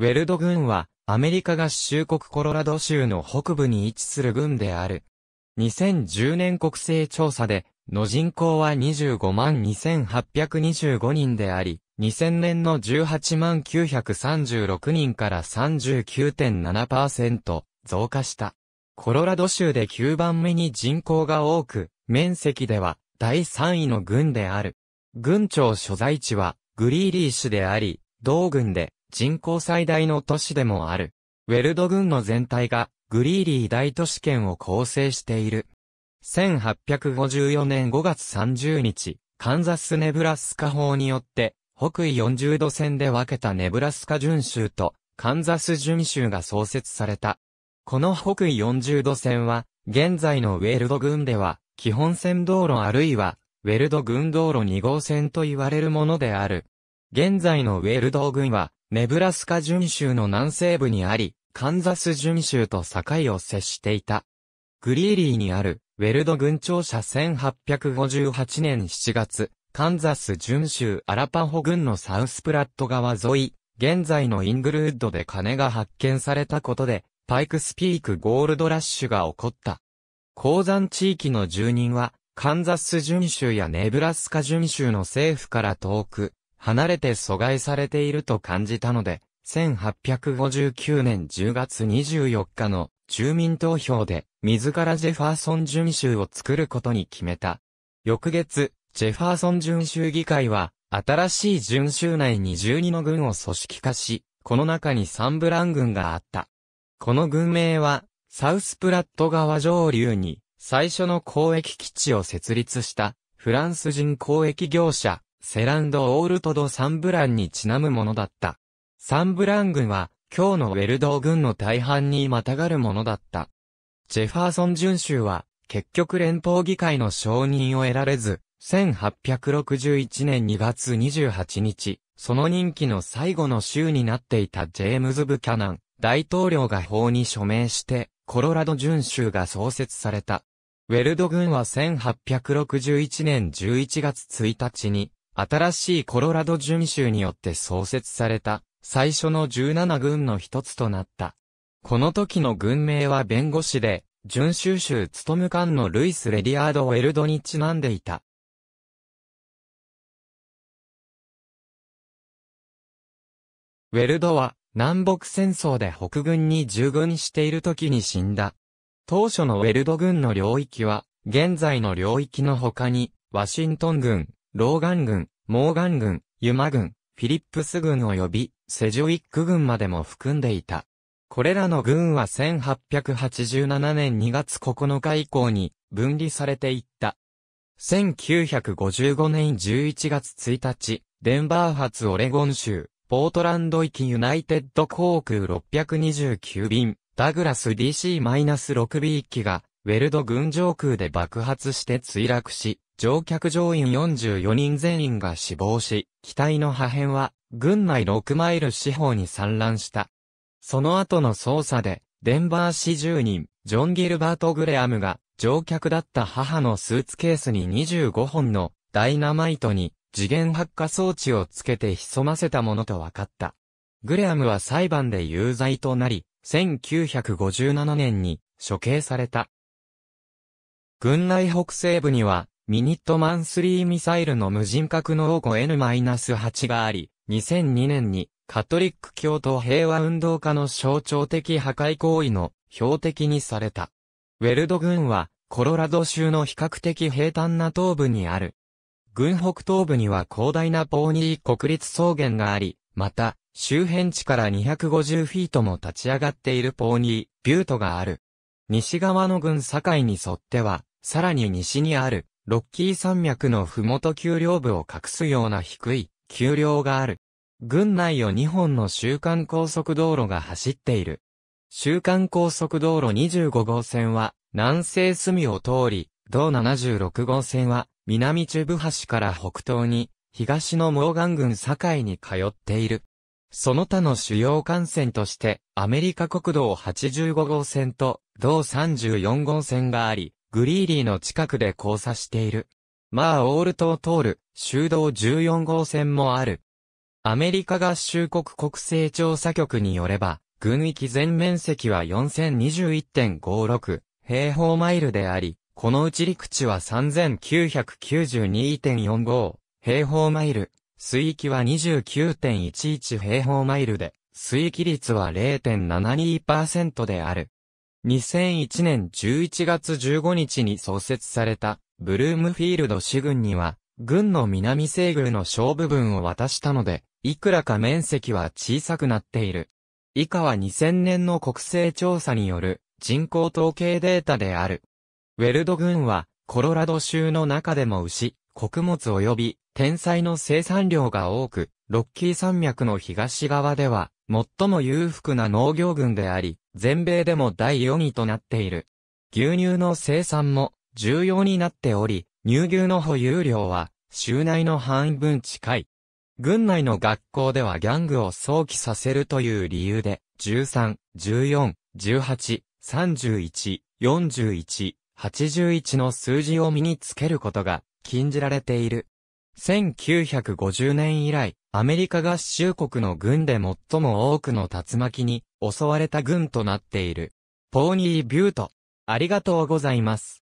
ウェルド軍は、アメリカ合衆国コロラド州の北部に位置する軍である。2010年国勢調査で、の人口は25万2825人であり、2000年の18万936人から39.7%増加した。コロラド州で9番目に人口が多く、面積では第3位の軍である。軍庁所在地はグリーリー市であり、同軍で人口最大の都市でもある。ウェルド郡の全体がグリーリー大都市圏を構成している。1854年5月30日、カンザスネブラスカ法によって、北緯40度線で分けたネブラスカ準州とカンザス準州が創設された。この北緯40度線は、現在のウェルド郡では、基本線道路あるいは、ウェルド郡道路2号線と言われるものである。現在のウェルド郡は、ネブラスカ準州の南西部にあり、カンザス準州と境を接していた。グリーリーにある、ウェルド軍庁舎1858年7月、カンザス準州アラパホ郡のサウスプラット川沿い、現在のイングルウッドで金が発見されたことで、パイクスピークゴールドラッシュが起こった。鉱山地域の住人は、カンザス準州やネブラスカ準州の政府から遠く、離れて阻害されていると感じたので、1859年10月24日の住民投票で、自らジェファーソン準州を作ることに決めた。翌月、ジェファーソン準州議会は、新しい準州内に12の軍を組織化し、この中にサンブラン軍があった。この軍名は、サウスプラット川上流に、最初の交易基地を設立した、フランス人交易業者、セランド・オールト・ド・サンブランにちなむものだった。サンブラン軍は、今日のウェルドー軍の大半にまたがるものだった。ジェファーソン巡州は、結局連邦議会の承認を得られず、1861年2月28日、その任期の最後の州になっていたジェームズ・ブキャナン、大統領が法に署名して、コロラド巡州が創設された。ウェルド軍は1861年11月1日に、新しいコロラド準州によって創設された、最初の17軍の一つとなった。この時の軍名は弁護士で、準州州務務官のルイス・レディアード・ウェルドにちなんでいた。ウェルドは、南北戦争で北軍に従軍している時に死んだ。当初のウェルド軍の領域は、現在の領域の他に、ワシントン軍、ローガン軍、モーガン軍、ユマ軍、フィリップス軍及びセジョイック軍までも含んでいた。これらの軍は1887年2月9日以降に分離されていった。1955年11月1日、デンバー発オレゴン州、ポートランド行きユナイテッド航空629便、ダグラス DC-6B 機が、ウェルド軍上空で爆発して墜落し、乗客乗員44人全員が死亡し、機体の破片は、軍内6マイル四方に散乱した。その後の捜査で、デンバー市住人、ジョン・ギルバート・グレアムが、乗客だった母のスーツケースに25本のダイナマイトに次元発火装置をつけて潜ませたものと分かった。グレアムは裁判で有罪となり、1957年に処刑された。軍内北西部にはミニットマン3ミサイルの無人格の王。庫 N-8 があり、2002年にカトリック教徒平和運動家の象徴的破壊行為の標的にされた。ウェルド軍はコロラド州の比較的平坦な東部にある。軍北東部には広大なポーニー国立草原があり、また、周辺地から250フィートも立ち上がっているポーニー、ビュートがある。西側の軍境に沿っては、さらに西にある、ロッキー山脈のふもと丘陵部を隠すような低い丘陵がある。郡内を2本の週間高速道路が走っている。週間高速道路25号線は南西隅を通り、同76号線は南中部橋から北東に東のモーガン郡境に通っている。その他の主要幹線としてアメリカ国道85号線と同34号線があり、グリーリーの近くで交差している。まあオールトを通る、修道14号線もある。アメリカ合衆国国勢調査局によれば、軍域全面積は4021.56平方マイルであり、このうち陸地は3992.45平方マイル、水域は29.11平方マイルで、水域率は0.72%である。2001年11月15日に創設された、ブルームフィールド市軍には、軍の南西軍の小部分を渡したので、いくらか面積は小さくなっている。以下は2000年の国勢調査による人口統計データである。ウェルド軍は、コロラド州の中でも牛、穀物及び天才の生産量が多く、ロッキー山脈の東側では、最も裕福な農業群であり、全米でも第4位となっている。牛乳の生産も重要になっており、乳牛の保有量は、州内の半分近い。軍内の学校ではギャングを想起させるという理由で、13、14、18、31、41、81の数字を身につけることが禁じられている。1950年以来、アメリカ合衆国の軍で最も多くの竜巻に襲われた軍となっている。ポーニー・ビュート。ありがとうございます。